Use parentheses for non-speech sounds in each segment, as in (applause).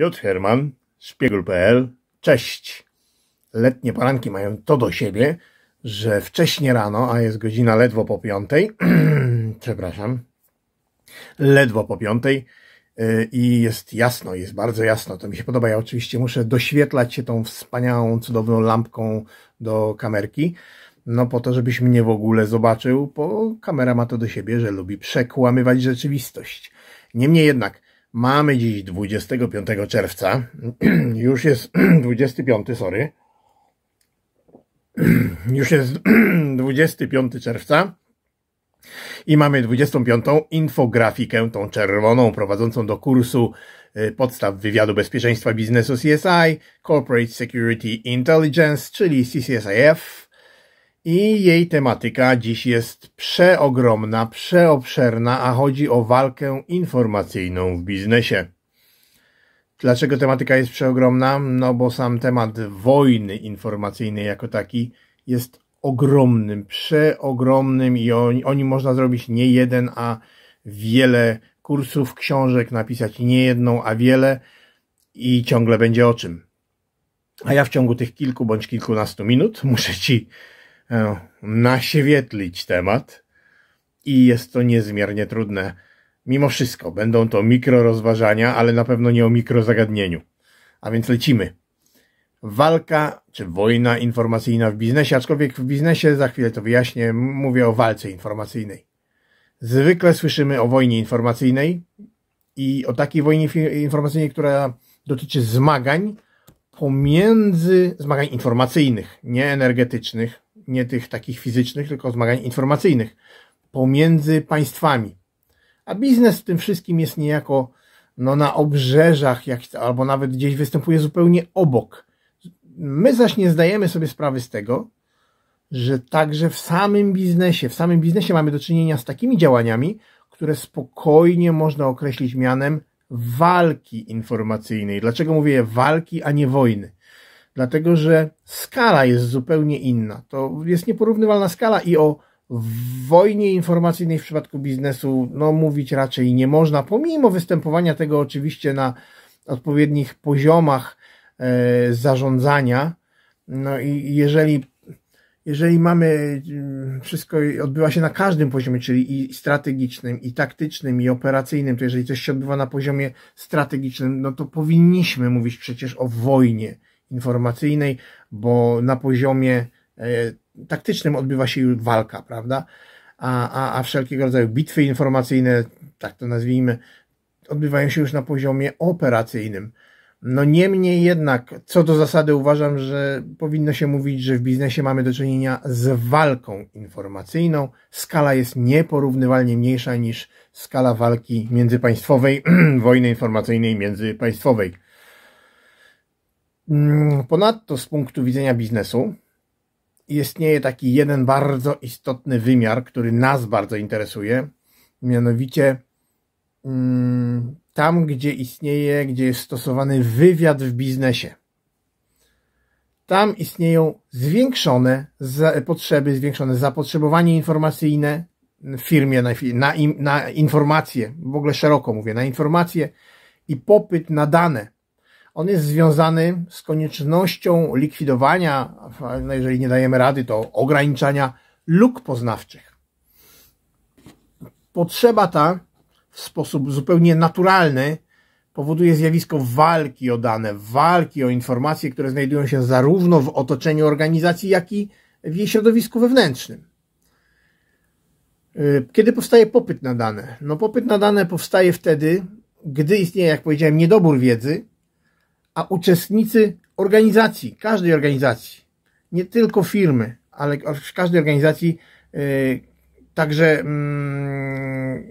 Piotr Herman, Spiegel.pl. Cześć! Letnie poranki mają to do siebie, że wcześnie rano, a jest godzina ledwo po piątej, (clears throat) przepraszam, ledwo po piątej y, i jest jasno, jest bardzo jasno, to mi się podoba. Ja oczywiście muszę doświetlać się tą wspaniałą, cudowną lampką do kamerki, no po to, żebyś mnie w ogóle zobaczył, bo kamera ma to do siebie, że lubi przekłamywać rzeczywistość. Niemniej jednak, Mamy dziś 25 czerwca. (clears throat) Już jest 25, (clears throat) sorry. (clears throat) Już jest 25 czerwca. I mamy 25. infografikę, tą czerwoną, prowadzącą do kursu y, podstaw wywiadu bezpieczeństwa biznesu CSI, Corporate Security Intelligence, czyli CCSIF. I jej tematyka dziś jest przeogromna, przeobszerna, a chodzi o walkę informacyjną w biznesie. Dlaczego tematyka jest przeogromna? No bo sam temat wojny informacyjnej jako taki jest ogromnym, przeogromnym i o, o nim można zrobić nie jeden, a wiele kursów, książek, napisać nie jedną, a wiele i ciągle będzie o czym. A ja w ciągu tych kilku bądź kilkunastu minut muszę Ci E, naświetlić temat i jest to niezmiernie trudne. Mimo wszystko będą to mikro rozważania, ale na pewno nie o mikro zagadnieniu. A więc lecimy. Walka czy wojna informacyjna w biznesie, aczkolwiek w biznesie za chwilę to wyjaśnię, mówię o walce informacyjnej. Zwykle słyszymy o wojnie informacyjnej i o takiej wojnie informacyjnej, która dotyczy zmagań pomiędzy zmagań informacyjnych, nie energetycznych, nie tych takich fizycznych, tylko zmagań informacyjnych pomiędzy państwami. A biznes w tym wszystkim jest niejako no, na obrzeżach jak, albo nawet gdzieś występuje zupełnie obok. My zaś nie zdajemy sobie sprawy z tego, że także w samym biznesie, w samym biznesie mamy do czynienia z takimi działaniami, które spokojnie można określić mianem walki informacyjnej. Dlaczego mówię walki, a nie wojny? dlatego że skala jest zupełnie inna. To jest nieporównywalna skala i o wojnie informacyjnej w przypadku biznesu no, mówić raczej nie można, pomimo występowania tego oczywiście na odpowiednich poziomach e, zarządzania. No i jeżeli, jeżeli mamy mm, wszystko, odbywa się na każdym poziomie, czyli i strategicznym, i taktycznym, i operacyjnym, to jeżeli coś się odbywa na poziomie strategicznym, no to powinniśmy mówić przecież o wojnie informacyjnej, bo na poziomie e, taktycznym odbywa się już walka, prawda? A, a, a wszelkiego rodzaju bitwy informacyjne, tak to nazwijmy, odbywają się już na poziomie operacyjnym. No niemniej jednak, co do zasady uważam, że powinno się mówić, że w biznesie mamy do czynienia z walką informacyjną. Skala jest nieporównywalnie mniejsza niż skala walki międzypaństwowej, (clears throat) wojny informacyjnej międzypaństwowej. Mm, ponadto z punktu widzenia biznesu istnieje taki jeden bardzo istotny wymiar, który nas bardzo interesuje, mianowicie mm, tam, gdzie istnieje, gdzie jest stosowany wywiad w biznesie. Tam istnieją zwiększone potrzeby, zwiększone zapotrzebowanie informacyjne w firmie na, na, na informacje, w ogóle szeroko mówię, na informacje i popyt na dane on jest związany z koniecznością likwidowania, no jeżeli nie dajemy rady, to ograniczania luk poznawczych. Potrzeba ta w sposób zupełnie naturalny powoduje zjawisko walki o dane, walki o informacje, które znajdują się zarówno w otoczeniu organizacji, jak i w jej środowisku wewnętrznym. Y, kiedy powstaje popyt na dane? No, popyt na dane powstaje wtedy, gdy istnieje, jak powiedziałem, niedobór wiedzy, a uczestnicy organizacji, każdej organizacji, nie tylko firmy, ale w każdej organizacji yy, także mm,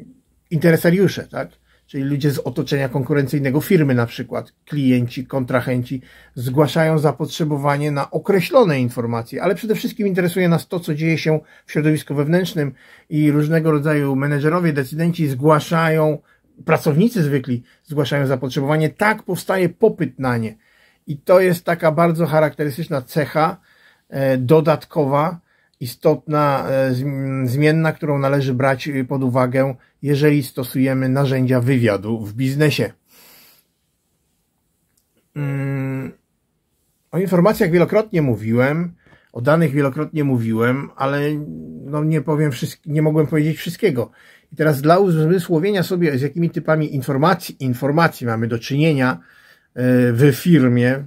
interesariusze, tak? Czyli ludzie z otoczenia konkurencyjnego firmy na przykład, klienci, kontrahenci zgłaszają zapotrzebowanie na określone informacje, ale przede wszystkim interesuje nas to, co dzieje się w środowisku wewnętrznym i różnego rodzaju menedżerowie, decydenci zgłaszają pracownicy zwykli zgłaszają zapotrzebowanie, tak powstaje popyt na nie. I to jest taka bardzo charakterystyczna cecha e, dodatkowa, istotna e, zmienna, którą należy brać pod uwagę, jeżeli stosujemy narzędzia wywiadu w biznesie. Mm, o informacjach wielokrotnie mówiłem, o danych wielokrotnie mówiłem, ale no nie powiem, nie mogłem powiedzieć wszystkiego. I teraz dla uzmysłowienia sobie, z jakimi typami informacji, informacji mamy do czynienia e, w firmie,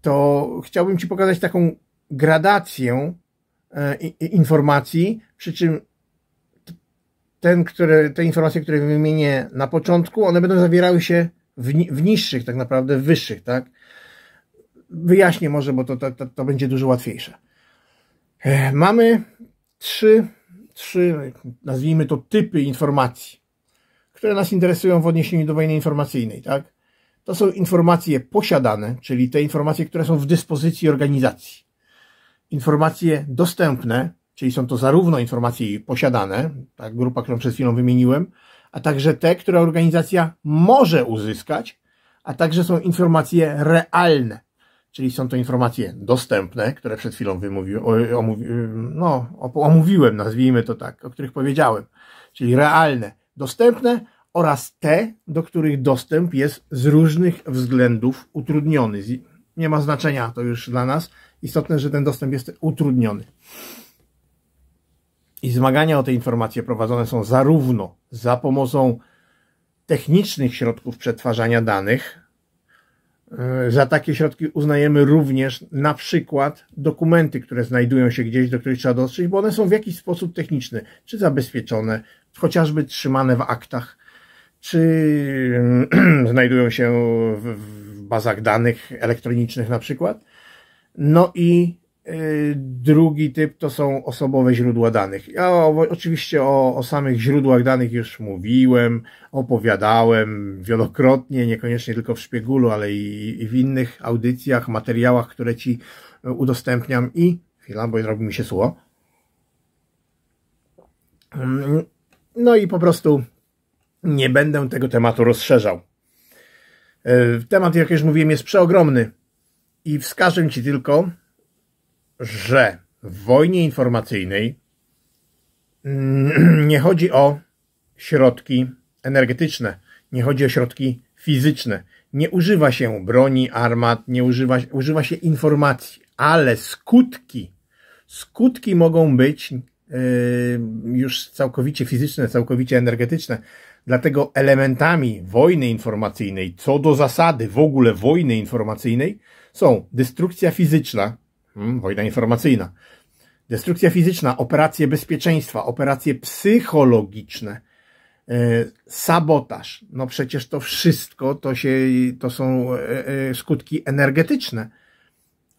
to chciałbym Ci pokazać taką gradację e, informacji, przy czym ten, które, te informacje, które wymienię na początku, one będą zawierały się w, w niższych, tak naprawdę, w wyższych, tak? Wyjaśnię może, bo to, to, to będzie dużo łatwiejsze. E, mamy trzy trzy, nazwijmy to, typy informacji, które nas interesują w odniesieniu do wojny informacyjnej. Tak? To są informacje posiadane, czyli te informacje, które są w dyspozycji organizacji. Informacje dostępne, czyli są to zarówno informacje posiadane, ta grupa, którą przed chwilą wymieniłem, a także te, które organizacja może uzyskać, a także są informacje realne, czyli są to informacje dostępne, które przed chwilą wymówiłem, omówi, no, omówiłem, nazwijmy to tak, o których powiedziałem, czyli realne, dostępne oraz te, do których dostęp jest z różnych względów utrudniony. Nie ma znaczenia to już dla nas. Istotne, że ten dostęp jest utrudniony. I zmagania o te informacje prowadzone są zarówno za pomocą technicznych środków przetwarzania danych, E, za takie środki uznajemy również na przykład dokumenty, które znajdują się gdzieś, do których trzeba dotrzeć, bo one są w jakiś sposób techniczny, czy zabezpieczone, chociażby trzymane w aktach, czy (clears throat) znajdują się w, bazach danych elektronicznych na przykład. No i Y, drugi typ to są osobowe źródła danych. Ja o, oczywiście o, o samych źródłach danych już mówiłem, opowiadałem wielokrotnie, niekoniecznie tylko w szpiegulu, ale i, i w innych audycjach, materiałach, które ci y, udostępniam i chwila, bo zrobi mi się słowo. Mm, no i po prostu nie będę tego tematu rozszerzał. Y, temat, jak już mówiłem, jest przeogromny i wskażę ci tylko, że w wojnie informacyjnej (clears throat) nie chodzi o środki energetyczne, nie chodzi o środki fizyczne. Nie używa się broni, armat, nie używa, używa się informacji, ale skutki, skutki mogą być yy, już całkowicie fizyczne, całkowicie energetyczne. Dlatego elementami wojny informacyjnej, co do zasady w ogóle wojny informacyjnej, są destrukcja fizyczna, Hmm, wojna informacyjna. Destrukcja fizyczna, operacje bezpieczeństwa, operacje psychologiczne, e, sabotaż. No przecież to wszystko to, się, to są e, e, skutki energetyczne.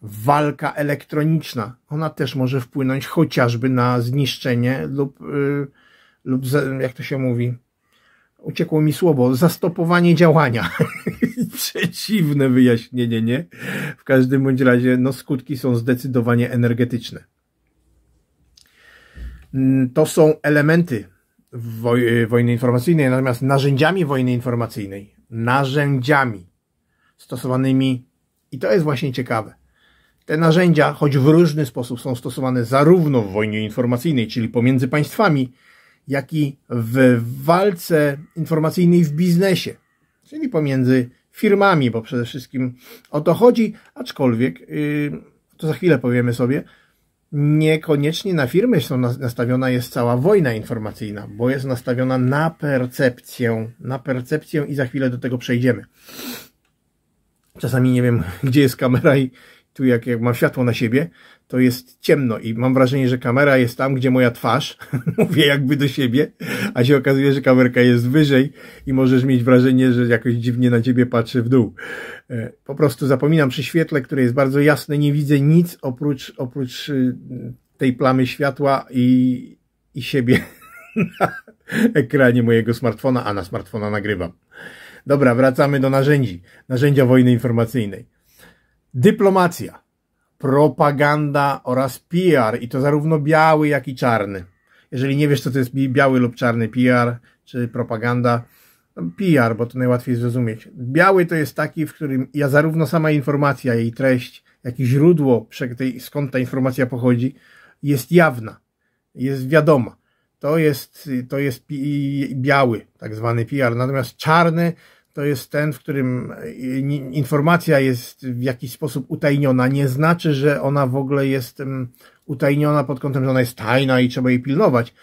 Walka elektroniczna, ona też może wpłynąć chociażby na zniszczenie lub, lub jak to się mówi, uciekło mi słowo, zastopowanie działania. (laughs) Przeciwne wyjaśnienie, nie? W każdym bądź razie, no skutki są zdecydowanie energetyczne. Mm, to są elementy woj wojny informacyjnej, natomiast narzędziami wojny informacyjnej, narzędziami stosowanymi, i to jest właśnie ciekawe, te narzędzia, choć w różny sposób, są stosowane zarówno w wojnie informacyjnej, czyli pomiędzy państwami, jak i w walce informacyjnej w biznesie, czyli pomiędzy firmami, bo przede wszystkim o to chodzi, aczkolwiek, y, to za chwilę powiemy sobie, niekoniecznie na firmy są nastawiona jest cała wojna informacyjna, bo jest nastawiona na percepcję, na percepcję i za chwilę do tego przejdziemy. Czasami nie wiem, (laughs) gdzie jest kamera i tu jak, jak mam światło na siebie, to jest ciemno i mam wrażenie, że kamera jest tam, gdzie moja twarz, (laughs) mówię jakby do siebie, a się okazuje, że kamerka jest wyżej i możesz mieć wrażenie, że jakoś dziwnie na ciebie patrzy w dół. E, po prostu zapominam przy świetle, które jest bardzo jasne, nie widzę nic oprócz, oprócz y, tej plamy światła i, i siebie (laughs) na ekranie mojego smartfona, a na smartfona nagrywam. Dobra, wracamy do narzędzi. Narzędzia wojny informacyjnej. Dyplomacja, propaganda oraz PR i to zarówno biały, jak i czarny. Jeżeli nie wiesz, co to jest biały lub czarny PR, czy propaganda, no, PR, bo to najłatwiej zrozumieć. Biały to jest taki, w którym ja zarówno sama informacja, jej treść, jak i źródło, skąd ta informacja pochodzi, jest jawna, jest wiadoma. To jest, to jest biały, tak zwany PR. Natomiast czarny to jest ten, w którym e, informacja jest w jakiś sposób utajniona. Nie znaczy, że ona w ogóle jest utajniona pod kątem, że ona jest tajna i trzeba jej pilnować.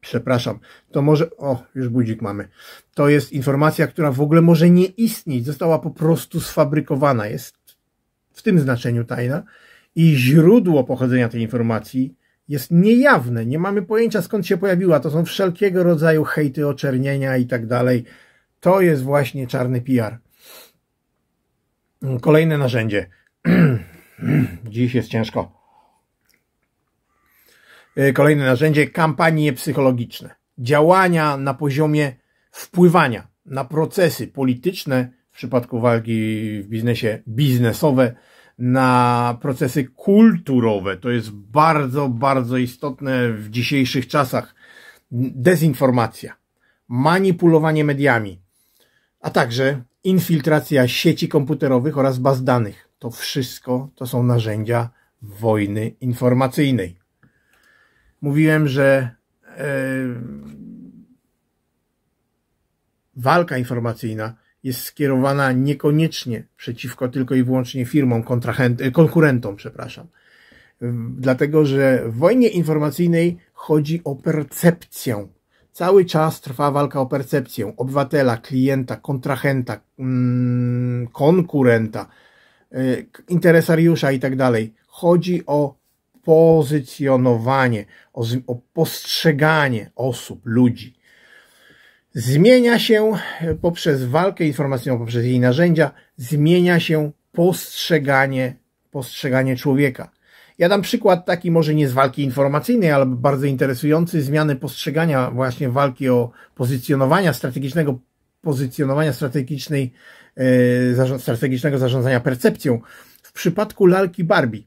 Przepraszam, to może. O, już budzik mamy. To jest informacja, która w ogóle może nie istnieć. Została po prostu sfabrykowana. Jest w tym znaczeniu tajna. I źródło pochodzenia tej informacji jest niejawne. Nie mamy pojęcia skąd się pojawiła. To są wszelkiego rodzaju hejty, oczernienia i tak dalej to jest właśnie czarny PR. Mm, kolejne narzędzie. (clears throat) Dziś jest ciężko. Y, kolejne narzędzie kampanie psychologiczne. Działania na poziomie wpływania na procesy polityczne w przypadku walki w biznesie biznesowe, na procesy kulturowe. To jest bardzo, bardzo istotne w dzisiejszych czasach. Dezinformacja, manipulowanie mediami, a także infiltracja sieci komputerowych oraz baz danych. To wszystko to są narzędzia wojny informacyjnej. Mówiłem, że e, walka informacyjna jest skierowana niekoniecznie przeciwko tylko i wyłącznie firmom, e, konkurentom, przepraszam. Dlatego, że w wojnie informacyjnej chodzi o percepcję Cały czas trwa walka o percepcję obywatela, klienta, kontrahenta, mm, konkurenta, y, interesariusza i tak dalej. Chodzi o pozycjonowanie, o, o postrzeganie osób, ludzi. Zmienia się poprzez walkę informacyjną, poprzez jej narzędzia, zmienia się postrzeganie, postrzeganie człowieka. Ja dam przykład taki może nie z walki informacyjnej, ale bardzo interesujący zmiany postrzegania właśnie walki o pozycjonowania strategicznego, pozycjonowania strategicznej, e, strategicznego zarządzania percepcją. W przypadku lalki Barbie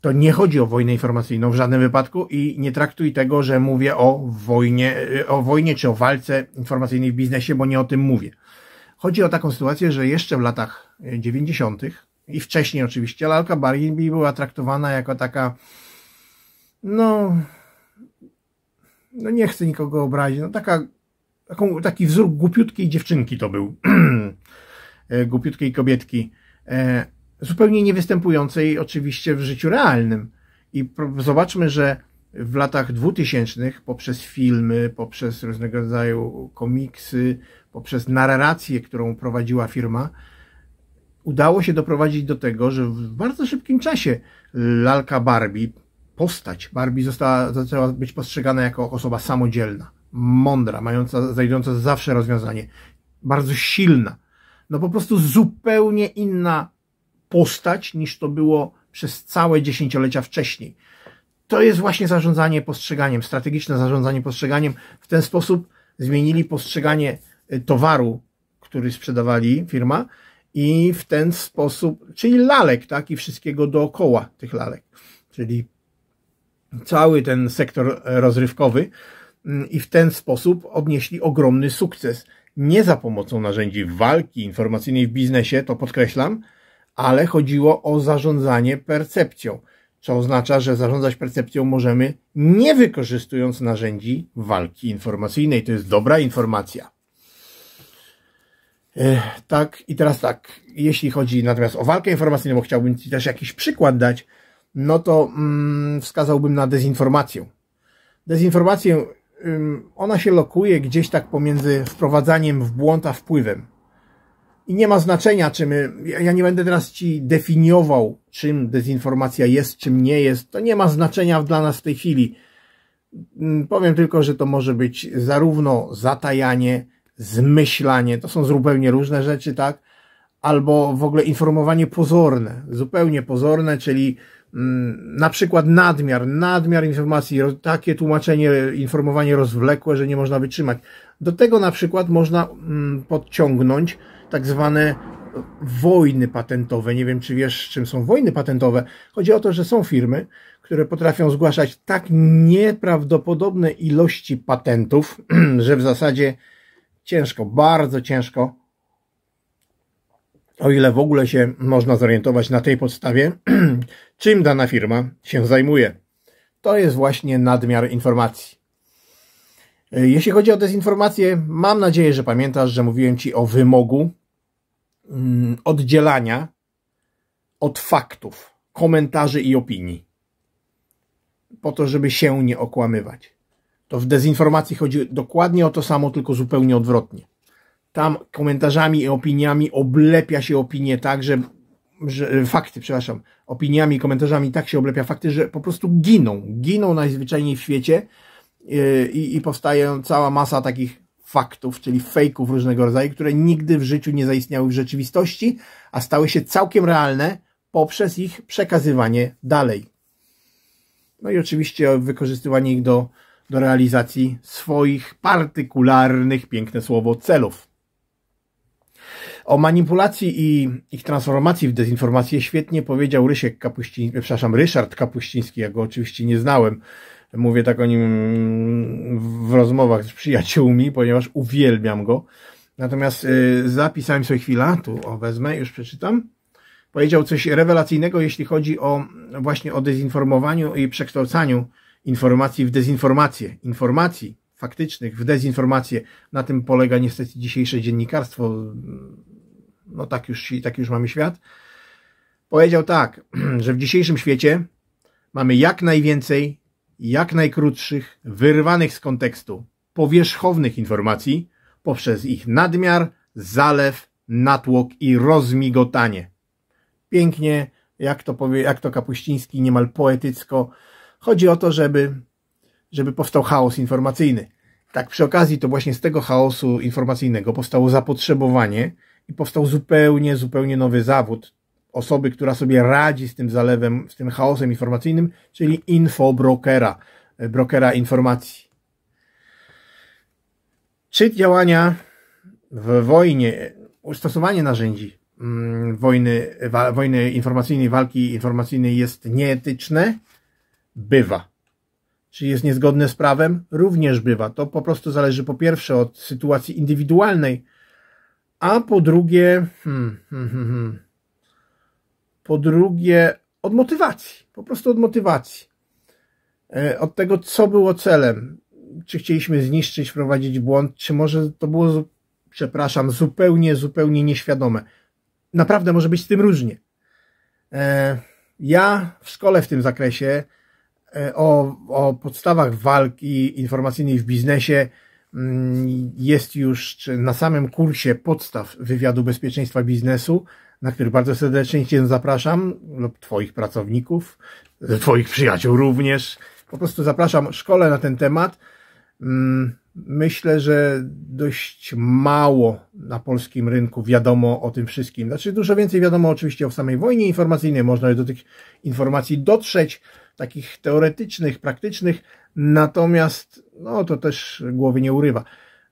to nie chodzi o wojnę informacyjną w żadnym wypadku i nie traktuj tego, że mówię o wojnie, e, o wojnie czy o walce informacyjnej w biznesie, bo nie o tym mówię. Chodzi o taką sytuację, że jeszcze w latach 90. E, i wcześniej oczywiście, lalka Barbie była traktowana jako taka, no, no nie chcę nikogo obrazić, no taka, taką, taki wzór głupiutkiej dziewczynki to był, (clears throat) e, głupiutkiej kobietki, e, zupełnie niewystępującej oczywiście w życiu realnym. I zobaczmy, że w latach dwutysięcznych poprzez filmy, poprzez różnego rodzaju komiksy, poprzez narrację, którą prowadziła firma, udało się doprowadzić do tego, że w bardzo szybkim czasie lalka Barbie, postać Barbie została, zaczęła być postrzegana jako osoba samodzielna, mądra, mająca, znajdująca zawsze rozwiązanie, bardzo silna. No po prostu zupełnie inna postać niż to było przez całe dziesięciolecia wcześniej. To jest właśnie zarządzanie postrzeganiem, strategiczne zarządzanie postrzeganiem. W ten sposób zmienili postrzeganie y, towaru, który sprzedawali firma, i w ten sposób, czyli lalek, tak, i wszystkiego dookoła tych lalek, czyli cały ten sektor rozrywkowy mm, i w ten sposób odnieśli ogromny sukces. Nie za pomocą narzędzi walki informacyjnej w biznesie, to podkreślam, ale chodziło o zarządzanie percepcją, co oznacza, że zarządzać percepcją możemy nie wykorzystując narzędzi walki informacyjnej. To jest dobra informacja. E, tak, i teraz tak, jeśli chodzi natomiast o walkę informacyjną, bo chciałbym Ci też jakiś przykład dać, no to mm, wskazałbym na dezinformację. Dezinformację, ym, ona się lokuje gdzieś tak pomiędzy wprowadzaniem w błąd a wpływem. I nie ma znaczenia, czy my, ja nie będę teraz Ci definiował, czym dezinformacja jest, czym nie jest. To nie ma znaczenia dla nas w tej chwili. Powiem tylko, że to może być zarówno zatajanie, zmyślanie, to są zupełnie różne rzeczy, tak? Albo w ogóle informowanie pozorne, zupełnie pozorne, czyli mm, na przykład nadmiar, nadmiar informacji, takie tłumaczenie, informowanie rozwlekłe, że nie można wytrzymać. Do tego na przykład można mm, podciągnąć tak zwane wojny patentowe. Nie wiem, czy wiesz, czym są wojny patentowe. Chodzi o to, że są firmy, które potrafią zgłaszać tak nieprawdopodobne ilości patentów, (clears throat) że w zasadzie Ciężko, bardzo ciężko. O ile w ogóle się można zorientować na tej podstawie, (clears throat) czym dana firma się zajmuje. To jest właśnie nadmiar informacji. Jeśli chodzi o dezinformację, mam nadzieję, że pamiętasz, że mówiłem Ci o wymogu mm, oddzielania od faktów, komentarzy i opinii, po to, żeby się nie okłamywać to w dezinformacji chodzi dokładnie o to samo, tylko zupełnie odwrotnie. Tam komentarzami i opiniami oblepia się opinie tak, że, że e, fakty, przepraszam, opiniami i komentarzami tak się oblepia fakty, że po prostu giną. Giną najzwyczajniej w świecie e, i, i powstaje cała masa takich faktów, czyli fejków różnego rodzaju, które nigdy w życiu nie zaistniały w rzeczywistości, a stały się całkiem realne poprzez ich przekazywanie dalej. No i oczywiście wykorzystywanie ich do do realizacji swoich partykularnych, piękne słowo, celów. O manipulacji i ich transformacji w dezinformację świetnie powiedział Rysiek Kapuściński, przepraszam, Ryszard Kapuściński, ja go oczywiście nie znałem. Mówię tak o nim w rozmowach z przyjaciółmi, ponieważ uwielbiam go. Natomiast y, zapisałem sobie chwilę, tu o, wezmę, już przeczytam. Powiedział coś rewelacyjnego, jeśli chodzi o właśnie o dezinformowaniu i przekształcaniu informacji w dezinformację, informacji faktycznych w dezinformację. Na tym polega niestety dzisiejsze dziennikarstwo. No tak już, tak już mamy świat. Powiedział tak, (clears throat) że w dzisiejszym świecie mamy jak najwięcej, jak najkrótszych, wyrwanych z kontekstu, powierzchownych informacji poprzez ich nadmiar, zalew, natłok i rozmigotanie. Pięknie, jak to powie, jak to Kapuściński niemal poetycko Chodzi o to, żeby, żeby powstał chaos informacyjny. Tak, przy okazji to właśnie z tego chaosu informacyjnego powstało zapotrzebowanie i powstał zupełnie, zupełnie nowy zawód osoby, która sobie radzi z tym zalewem, z tym chaosem informacyjnym, czyli infobrokera, e, brokera informacji. Czy działania w wojnie, ustosowanie narzędzi mm, wojny, wa, wojny informacyjnej, walki informacyjnej jest nieetyczne? bywa. Czy jest niezgodne z prawem? Również bywa. To po prostu zależy po pierwsze od sytuacji indywidualnej, a po drugie, hmm, hmm, hmm, hmm. po drugie od motywacji. Po prostu od motywacji. E, od tego, co było celem. Czy chcieliśmy zniszczyć, wprowadzić błąd, czy może to było, przepraszam, zupełnie, zupełnie nieświadome. Naprawdę może być z tym różnie. E, ja w szkole w tym zakresie E, o, o podstawach walki informacyjnej w biznesie mm, jest już na samym kursie podstaw wywiadu bezpieczeństwa biznesu, na który bardzo serdecznie Cię zapraszam, lub Twoich pracowników, e, Twoich przyjaciół również. Po prostu zapraszam szkole na ten temat. Mm, myślę, że dość mało na polskim rynku wiadomo o tym wszystkim. Znaczy, dużo więcej wiadomo oczywiście o samej wojnie informacyjnej, można do tych informacji dotrzeć, takich teoretycznych, praktycznych, natomiast no, to też głowy nie urywa.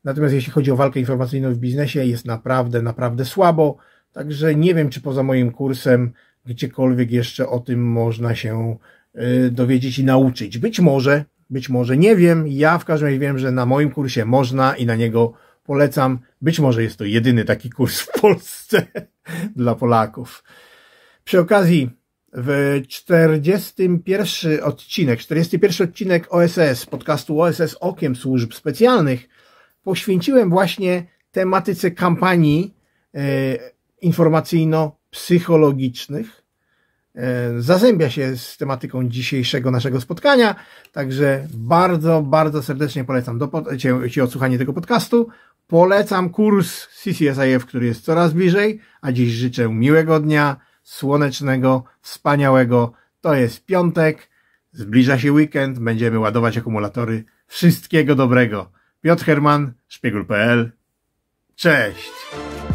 Natomiast jeśli chodzi o walkę informacyjną w biznesie, jest naprawdę, naprawdę słabo, także nie wiem, czy poza moim kursem gdziekolwiek jeszcze o tym można się y, dowiedzieć i nauczyć. Być może, być może, nie wiem, ja w każdym razie wiem, że na moim kursie można i na niego polecam. Być może jest to jedyny taki kurs w Polsce (laughs) dla Polaków. Przy okazji w 41 odcinek, 41 odcinek OSS, podcastu OSS Okiem Służb Specjalnych, poświęciłem właśnie tematyce kampanii e, informacyjno-psychologicznych. E, zazębia się z tematyką dzisiejszego naszego spotkania, także bardzo, bardzo serdecznie polecam do, ci, ci odsłuchanie tego podcastu. Polecam kurs CCSIF, który jest coraz bliżej, a dziś życzę miłego dnia, słonecznego, wspaniałego. To jest piątek, zbliża się weekend, będziemy ładować akumulatory. Wszystkiego dobrego. Piotr Herman, szpiegul.pl. Cześć!